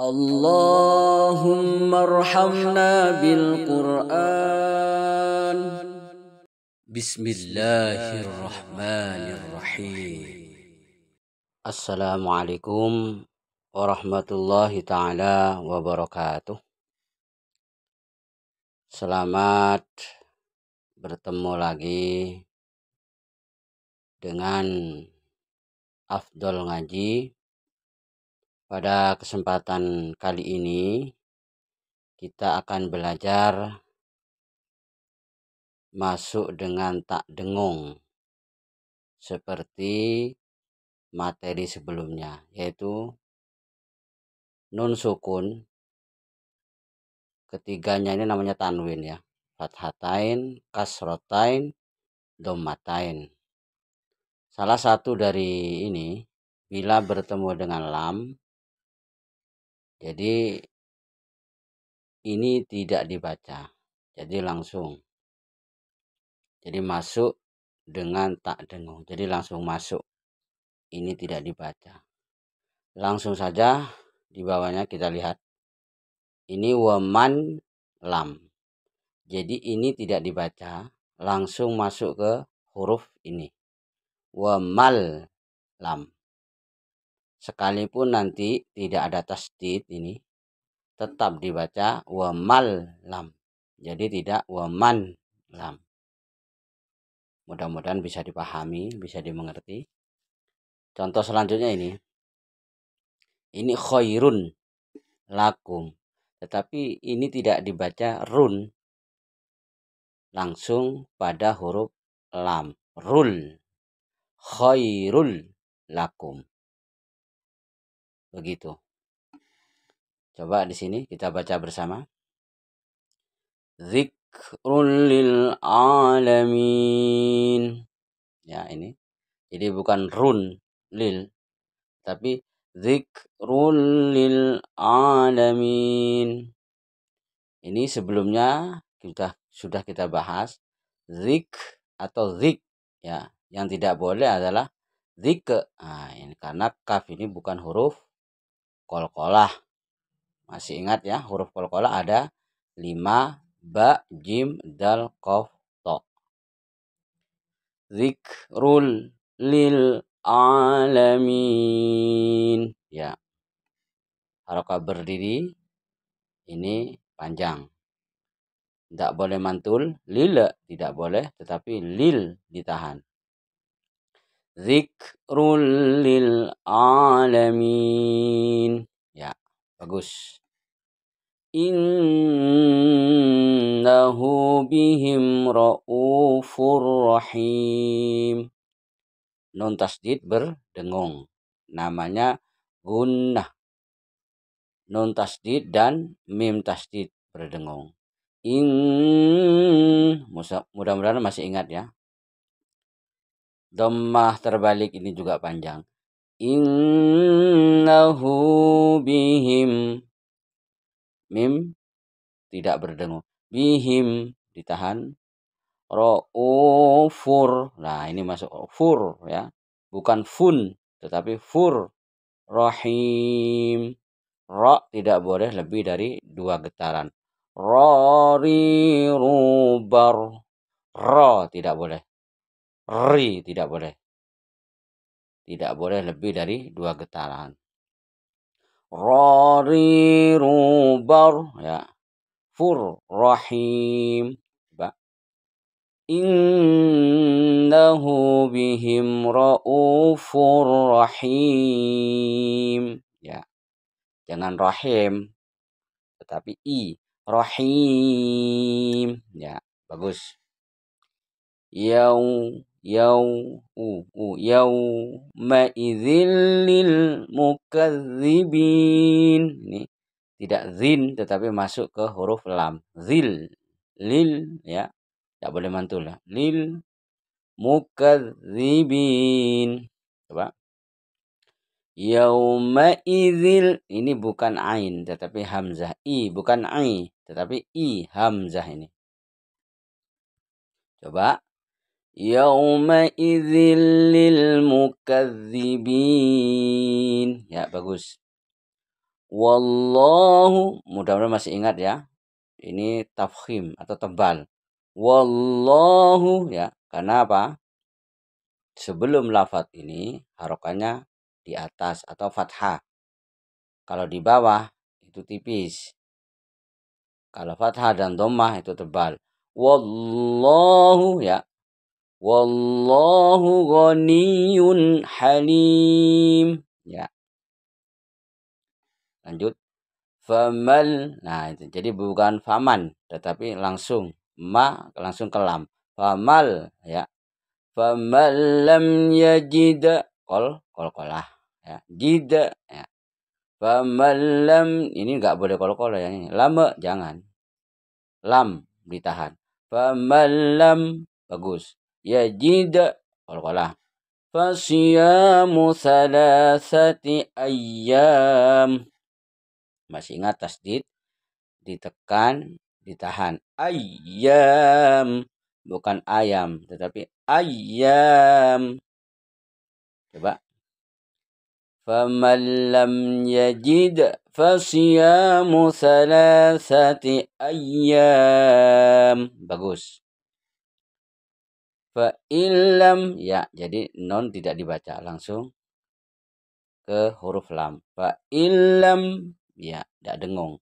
Allahumma arhamna bil Qur'an Bismillahirrahmanirrahim Assalamualaikum warahmatullahi taala wabarakatuh Selamat bertemu lagi dengan Afdol Ngaji pada kesempatan kali ini kita akan belajar masuk dengan tak dengung seperti materi sebelumnya yaitu nun sukun ketiganya ini namanya tanwin ya fathatain kasrotain domatain. salah satu dari ini bila bertemu dengan lam jadi ini tidak dibaca. Jadi langsung. Jadi masuk dengan tak dengung. Jadi langsung masuk. Ini tidak dibaca. Langsung saja di bawahnya kita lihat. Ini waman lam. Jadi ini tidak dibaca, langsung masuk ke huruf ini. Wamal lam sekalipun nanti tidak ada tasdid ini tetap dibaca wamal lam jadi tidak waman lam mudah-mudahan bisa dipahami bisa dimengerti contoh selanjutnya ini ini khairun lakum tetapi ini tidak dibaca run langsung pada huruf lam rul khairul lakum begitu. Coba di sini kita baca bersama. Zikrul lil alamin. Ya, ini. Jadi bukan run lil tapi zikrul lil alamin. Ini sebelumnya kita sudah kita bahas zik atau zik ya. Yang tidak boleh adalah zik. Nah, ini karena kaf ini bukan huruf Kolkola, Masih ingat ya, huruf Kolkola ada 5, ba, jim, dal, kof, to. Zikrul lil alamin. Ya. Harokah berdiri ini panjang. Tidak boleh mantul, lila tidak boleh, tetapi lil ditahan zikrul lil alamin ya bagus innahu bihim raufur rahim non tasdid berdengung namanya gunnah non tasdid dan mim tasdid berdengung in mudah-mudahan masih ingat ya Dommah terbalik ini juga panjang. Innahu bihim. Mim tidak berdengung. Bihim ditahan. Ro'ufur. Nah ini masuk fur ya. Bukan fun tetapi fur. Rahim. Ro tidak boleh lebih dari dua getaran. ri rubar. Ro tidak boleh Ri tidak boleh. Tidak boleh lebih dari dua getaran. Rari rubar ya. Fur rahim. Coba. Innahu bihim raufur rahim. Ya. Jangan rahim tetapi i rahim. Ya, bagus. Yaum yau u u yau ma lil mukadzibin ini tidak zin tetapi masuk ke huruf lam zil lil ya tidak boleh mantul lah lil mukadzibin coba yauma idzil ini bukan ain tetapi hamzah i bukan ain tetapi i hamzah ini coba Yaumaizil lil mukadzibin. Ya, bagus. Wallahu, mudah-mudahan masih ingat ya. Ini tafhim atau tebal. Wallahu ya, karena apa? Sebelum lafat ini harokannya di atas atau fathah. Kalau di bawah itu tipis. Kalau fathah dan domah itu tebal. Wallahu ya, Wallahu ghaniyun halim. Ya. Lanjut. Famal. Nah, itu. jadi bukan faman, tetapi langsung ma langsung kelam. Famal ya. Famal lam yajid kol kol kolah ya. Jida ya. Famal lam ini nggak boleh kol kol ya. Lama jangan. Lam ditahan. Famal lam bagus يجد والغلا فصيام ثلاثة أيام masih ingat tasdid ditekan ditahan ayam bukan ayam tetapi ayam coba faman lam yajid fasiyamu thalathati ayam bagus fa ilam ya jadi non tidak dibaca langsung ke huruf lam fa ilam ya tidak dengung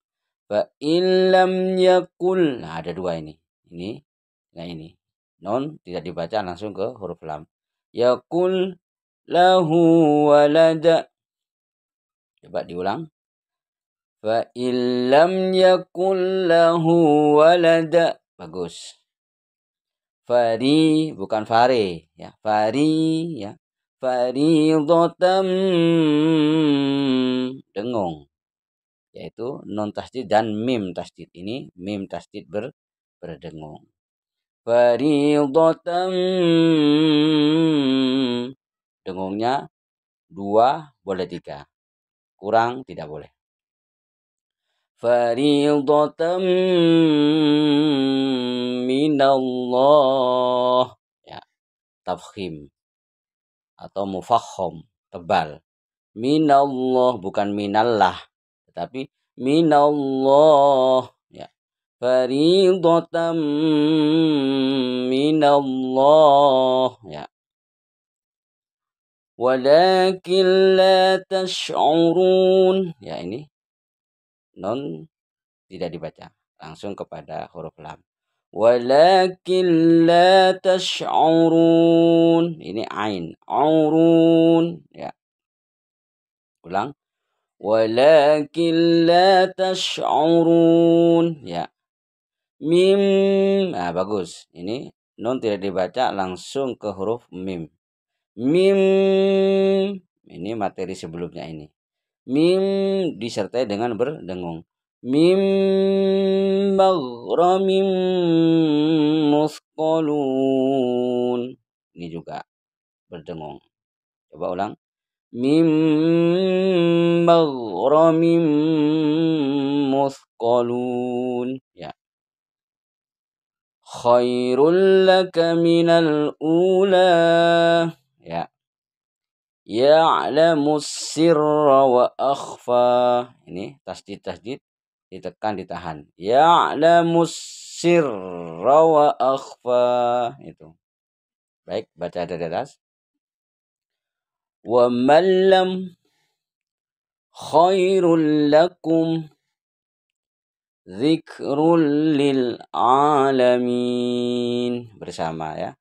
fa ilam yakul nah ada dua ini ini nah ini non tidak dibaca langsung ke huruf lam yakul lahu walada coba diulang fa illam yakul lahu walada bagus Fari bukan fare ya. Fari ya. Faridotam dengung yaitu non tasdid dan mim tasdid ini mim tasdid ber, berdengung faridotam dengungnya dua boleh tiga kurang tidak boleh faridotam minallah ya tafkhim atau mufakhom tebal minallah bukan minallah tetapi minallah ya faridatan minallah ya walakin la tash'urun ya ini non tidak dibaca langsung kepada huruf lam Walakin la tash'urun. Ini ain. Aurun. Ya. Ulang. Walakin la tash'urun. Ya. Mim. Nah, bagus. Ini nun tidak dibaca langsung ke huruf mim. Mim. Ini materi sebelumnya ini. Mim disertai dengan berdengung. من مغرم مثقلون ini juga berdengung coba ulang min maghramim مثقلون ya khairul laka minal ula ya ya'lamu sirra wa akhfa ini tasdid tasdid ditekan ditahan ya sirra wa akhfa itu baik baca dari atas wa man lam khairul lakum zikrul lil alamin bersama ya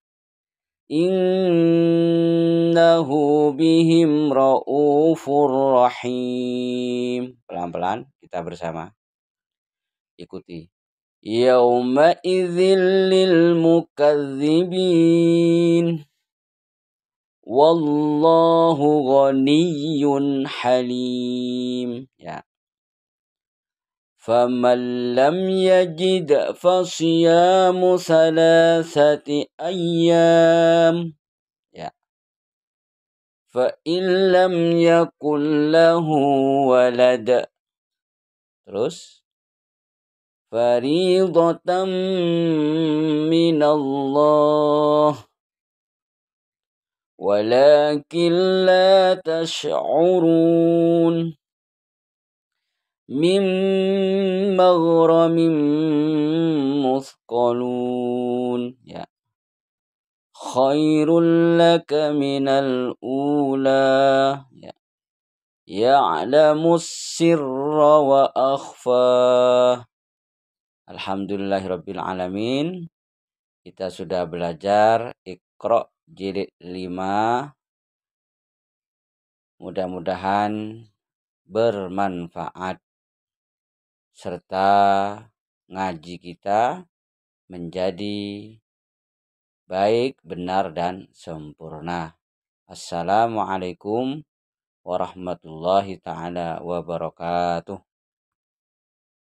innahu bihim raufur rahim pelan-pelan kita bersama ikuti yauma idzil lil mukadzibin wallahu ghaniyun halim ya فمن لم يجد فصيام ثلاثة أيام فإن لم يكن له ولد terus فريضة من الله ولكن لا تشعرون من مغرم مثقلون خير لك من الأولى يعلم السر وأخفاه Alhamdulillahirabbil alamin. Kita sudah belajar Iqra jilid 5. Mudah-mudahan bermanfaat serta ngaji kita menjadi baik, benar dan sempurna. Assalamualaikum warahmatullahi taala wabarakatuh.